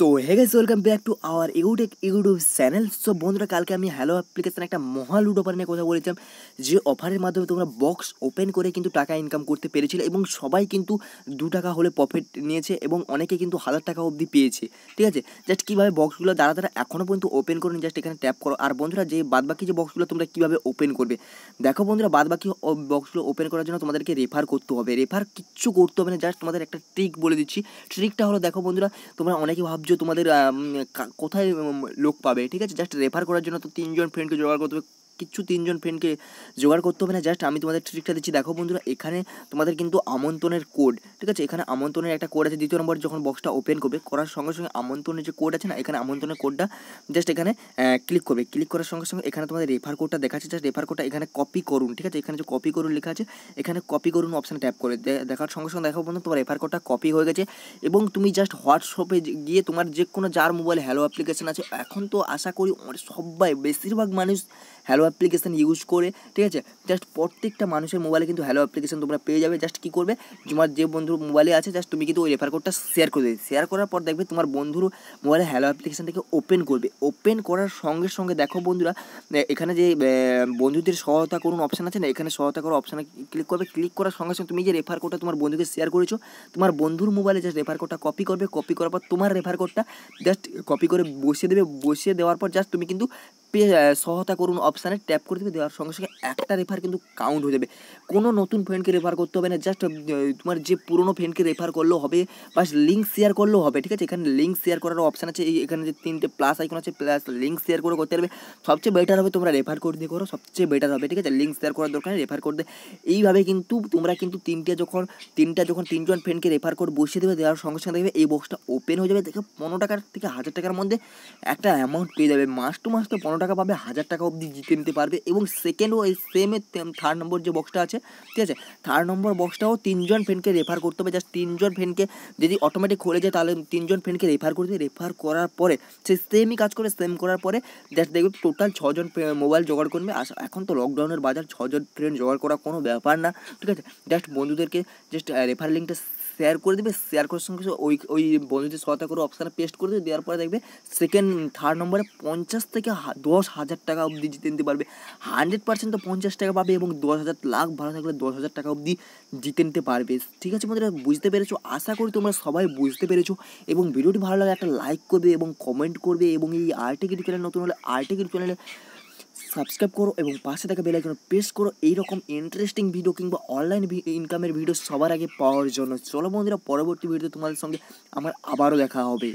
so hey guys welcome back to our UTech YouTube channel so বন্ধুরা কালকে আমি hello application একটা মহা লুট অফার নিয়ে কথা বলেছিলাম যে অফারের মাধ্যমে তোমরা বক্স ওপেন করে কিন্তু টাকা ইনকাম করতে পেরেছিলে এবং সবাই কিন্তু দু টাকা হলে প্রফিট নিয়েছে এবং অনেকে কিন্তু হাজার টাকা অবধি পেয়েছে ঠিক আছে জাস্ট কীভাবে বক্সগুলো দ্বারা দ্বারা এখনও পর্যন্ত ওপেন করুন জাস্ট এখানে ট্যাপ করো আর বন্ধুরা যে বাদবাকি যে বক্সগুলো তোমরা কীভাবে ওপেন করবে দেখো বন্ধুরা বাদবাকি বক্সগুলো ওপেন করার জন্য তোমাদেরকে রেফার করতে হবে রেফার কিচ্ছু করতে হবে না জাস্ট তোমাদের একটা ট্রিক বলে দিচ্ছি ট্রিকটা হলো দেখো বন্ধুরা তোমরা অনেকে ভাব ভাবছো তোমাদের কোথায় লোক পাবে ঠিক আছে জাস্ট রেফার করার জন্য তো তিনজন ফ্রেন্ডকে জোগাড় করতে হবে কিচ্ছু তিনজন ফ্রেন্ডকে জোগাড় করতে হবে না জাস্ট আমি তোমাদের ট্রিকটা দিচ্ছি দেখো বন্ধুরা এখানে তোমাদের কিন্তু আমন্ত্রণের কোড ঠিক আছে এখানে আমন্ত্রণের একটা কোড আছে দ্বিতীয় নম্বর যখন বক্সটা ওপেন করবে করার সঙ্গে সঙ্গে আমন্ত্রণের যে কোড আছে না এখানে আমন্ত্রণের কোডটা জাস্ট এখানে ক্লিক করবে ক্লিক করার সঙ্গে সঙ্গে এখানে তোমাদের রেফার কোডটা দেখাচ্ছে জাস্ট রেফার কোডটা এখানে কপি করুন ঠিক আছে এখানে যে কপি করুন লেখা আছে এখানে কপি করুন অপশানে ট্যাপ করে দেখার সঙ্গে সঙ্গে দেখো বন্ধু তোমার রেফার কোডটা কপি হয়ে গেছে এবং তুমি জাস্ট হোয়াটসঅ্যাপে গিয়ে তোমার যে কোনো যার মোবাইল হ্যালো অ্যাপ্লিকেশন আছে এখন তো আশা করি সবাই বেশিরভাগ মানুষ হ্যালো অ্যাপ্লিকেশান ইউজ করে ঠিক আছে জাস্ট প্রত্যেকটা মানুষের মোবাইলে কিন্তু হ্যালো অ্যাপ্লিকেশান তোমরা পেয়ে যাবে জাস্ট কী করবে তোমার যে বন্ধুর মোবাইলে আছে জাস্ট তুমি কিন্তু ওই রেফার কোডটা শেয়ার করে দেবে শেয়ার করার পর দেখবে তোমার বন্ধুর মোবাইলে হ্যালো অ্যাপ্লিকেশানটাকে ওপেন করবে ওপেন করার সঙ্গে সঙ্গে দেখো বন্ধুরা এখানে যে বন্ধুদের সহায়তা করুন অপশান আছে না এখানে সহায়তা করার অপশানে ক্লিক করবে ক্লিক করার সঙ্গে সঙ্গে তুমি যে রেফার কোডটা তোমার বন্ধুকে শেয়ার করেছো তোমার বন্ধুর মোবাইলে জাস্ট রেফার কোডটা কপি করবে কপি করার পর তোমার রেফার কোডটা জাস্ট কপি করে বসিয়ে দেবে বসিয়ে দেওয়ার পর জাস্ট তুমি কিন্তু সহায়তা করুন অপশানে ট্যাপ করে দেবে দেওয়ার সঙ্গে সঙ্গে একটা রেফার কিন্তু কাউন্ট হয়ে যাবে কোনো নতুন ফ্রেন্ডকে রেফার করতে হবে না জাস্ট তোমার যে পুরনো ফ্রেন্ডকে রেফার করলেও হবে বা লিঙ্ক শেয়ার করলেও হবে ঠিক আছে এখানে লিঙ্ক শেয়ার করার অপশান আছে এখানে যে তিনটে প্লাস আইকন আছে প্লাস লিঙ্ক শেয়ার করে করতে পারবে সবচেয়ে বেটার হবে তোমরা রেফার করে দিয়ে করো সবচেয়ে বেটার হবে ঠিক আছে লিঙ্ক শেয়ার করার দরকার রেফার করে দে এইভাবে কিন্তু তোমরা কিন্তু তিনটে যখন তিনটা যখন তিনজন ফ্রেন্ডকে রেফার কোড বসিয়ে দেবে দেওয়ার সঙ্গে সঙ্গে দেখবে এই বক্সটা ওপেন হয়ে যাবে দেখে পনেরো টাকার থেকে হাজার টাকার মধ্যে একটা অ্যামাউন্ট পেয়ে যাবে মাস টু মাস তো পনেরো টাকা টাকা পাবে হাজার টাকা অবধি জিতে নিতে পারবে এবং সেকেন্ড ওই সেম থার্ড নম্বর যে বক্সটা আছে ঠিক আছে থার্ড নম্বর বক্সটাও তিনজন ফ্রেন্ডকে রেফার করতে হবে জাস্ট তিনজন ফ্রেন্ডকে যদি অটোমেটিক খুলে যায় তাহলে তিনজন ফ্রেন্ডকে রেফার করতে রেফার করার পরে সে সেমই কাজ করে সেম করার পরে জাস্ট দেখবে টোটাল ছজন মোবাইল জোগাড় করবে আর এখন তো লকডাউনের বাজার ছজন ফ্রেন্ড জোগাড় করা কোনো ব্যাপার না ঠিক আছে জাস্ট বন্ধুদেরকে জাস্ট রেফার লিঙ্কটা শেয়ার করে দেবে শেয়ার করার সঙ্গে ওই ওই বন্ধুদের সহায়তা করে অপশানে পেস্ট করে দেবে দেওয়ার পরে দেখবে সেকেন্ড থার্ড নম্বরে পঞ্চাশ থেকে দশ হাজার টাকা অবধি জিতে নিতে পারবে হান্ড্রেড পার্সেন্ট তো পঞ্চাশ টাকা পাবে এবং দশ হাজার লাখ ভালো থাকলে দশ হাজার টাকা অবধি জিতে নিতে পারবে ঠিক আছে বন্ধুরা বুঝতে পেরেছো আশা করি তোমরা সবাই বুঝতে পেরেছো এবং ভিডিওটি ভালো লাগে একটা লাইক করবে এবং কমেন্ট করবে এবং এই আর্টিকেট চ্যানেল নতুন হলে আর্টিকেট চ্যানেলে সাবস্ক্রাইব করো এবং পাশে থাকা বেলাইকন প্রেস করো এইরকম ইন্টারেস্টিং ভিডিও কিংবা অনলাইন ইনকামের ভিডিও সবার আগে পাওয়ার জন্য চলো বন্ধুরা পরবর্তী ভিডিও তোমাদের সঙ্গে আমার আবারও দেখা হবে